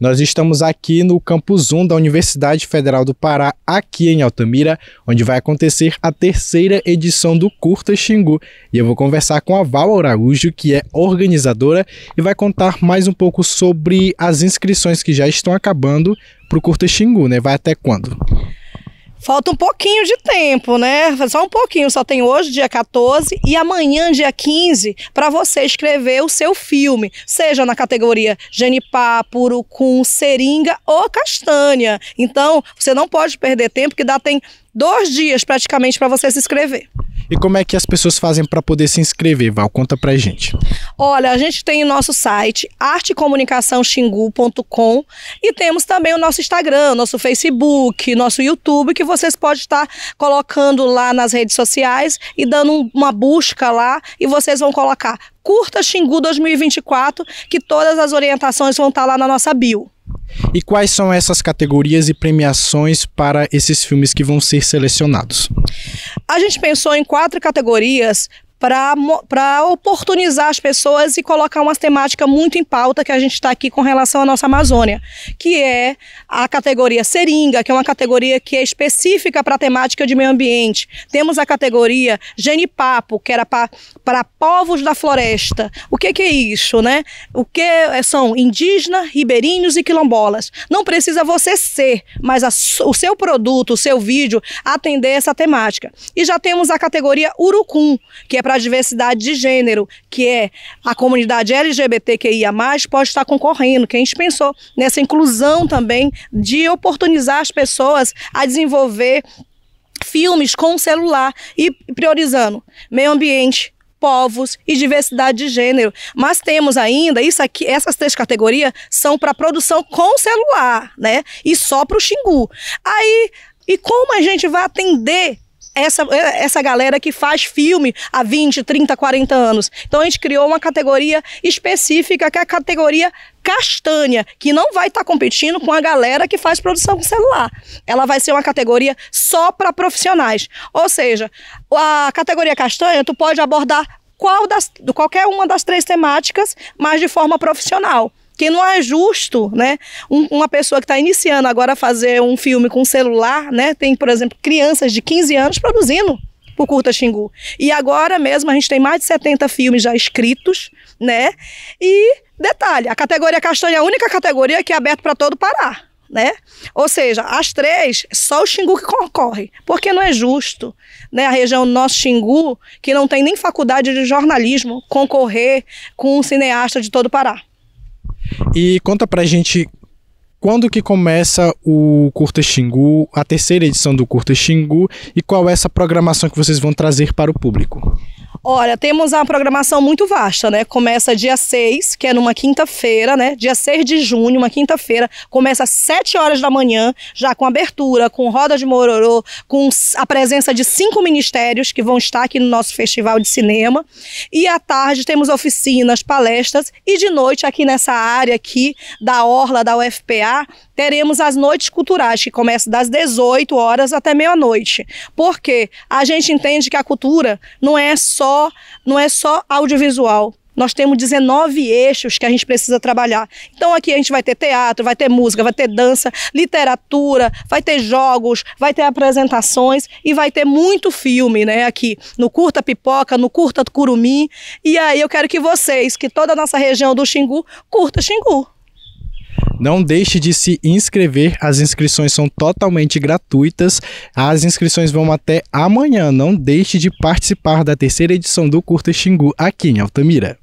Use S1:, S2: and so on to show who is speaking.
S1: Nós estamos aqui no Campus 1 da Universidade Federal do Pará, aqui em Altamira, onde vai acontecer a terceira edição do Curta Xingu. E eu vou conversar com a Val Araújo, que é organizadora, e vai contar mais um pouco sobre as inscrições que já estão acabando para o Curta Xingu, né? Vai até quando?
S2: Falta um pouquinho de tempo, né? Só um pouquinho, só tem hoje, dia 14, e amanhã, dia 15, para você escrever o seu filme, seja na categoria Genipá, Purucum, Seringa ou Castanha. Então, você não pode perder tempo, que dá tem dois dias praticamente para você se inscrever.
S1: E como é que as pessoas fazem para poder se inscrever, Val? Conta pra gente.
S2: Olha, a gente tem o nosso site artecomunicaçãoxingu.com e temos também o nosso Instagram, nosso Facebook, nosso YouTube, que vocês podem estar colocando lá nas redes sociais e dando uma busca lá e vocês vão colocar Curta Xingu 2024, que todas as orientações vão estar lá na nossa bio.
S1: E quais são essas categorias e premiações para esses filmes que vão ser selecionados?
S2: A gente pensou em quatro categorias para oportunizar as pessoas e colocar uma temática muito em pauta que a gente está aqui com relação à nossa Amazônia, que é a categoria seringa, que é uma categoria que é específica para a temática de meio ambiente. Temos a categoria genipapo, que era para povos da floresta. O que, que é isso, né? O que é, são indígenas, ribeirinhos e quilombolas. Não precisa você ser, mas a, o seu produto, o seu vídeo, atender essa temática. E já temos a categoria urucum, que é para a diversidade de gênero, que é a comunidade LGBTQIA, pode estar concorrendo. Quem pensou nessa inclusão também de oportunizar as pessoas a desenvolver filmes com celular e priorizando meio ambiente, povos e diversidade de gênero. Mas temos ainda, isso aqui, essas três categorias são para produção com celular, né? E só para o Xingu. Aí, e como a gente vai atender essa, é, essa galera que faz filme há 20, 30, 40 anos. Então a gente criou uma categoria específica, que é a categoria castanha, que não vai estar tá competindo com a galera que faz produção com celular. Ela vai ser uma categoria só para profissionais. Ou seja, a categoria castanha, tu pode abordar qual das, qualquer uma das três temáticas, mas de forma profissional que não é justo, né? Um, uma pessoa que está iniciando agora a fazer um filme com celular, né? Tem, por exemplo, crianças de 15 anos produzindo o Curta Xingu. E agora mesmo a gente tem mais de 70 filmes já escritos, né? E detalhe, a categoria castanha é a única categoria que é aberta para todo o Pará. Né? Ou seja, as três, só o Xingu que concorre, porque não é justo, né? A região nosso Xingu, que não tem nem faculdade de jornalismo, concorrer com um cineasta de todo o Pará.
S1: E conta pra gente quando que começa o Curta Xingu, a terceira edição do Curta Xingu e qual é essa programação que vocês vão trazer para o público?
S2: Olha, temos uma programação muito vasta, né? Começa dia 6, que é numa quinta-feira, né? Dia 6 de junho, uma quinta-feira, começa às 7 horas da manhã, já com abertura, com roda de mororô, com a presença de cinco ministérios que vão estar aqui no nosso festival de cinema. E à tarde temos oficinas, palestras e de noite aqui nessa área aqui da orla da UFPA teremos as noites culturais, que começam das 18 horas até meia-noite. Porque a gente entende que a cultura não é só, não é só audiovisual. Nós temos 19 eixos que a gente precisa trabalhar. Então aqui a gente vai ter teatro, vai ter música, vai ter dança, literatura, vai ter jogos, vai ter apresentações e vai ter muito filme, né, aqui no Curta Pipoca, no Curta Curumim. E aí eu quero que vocês, que toda a nossa região do Xingu, curta Xingu.
S1: Não deixe de se inscrever, as inscrições são totalmente gratuitas. As inscrições vão até amanhã. Não deixe de participar da terceira edição do Curta Xingu aqui em Altamira.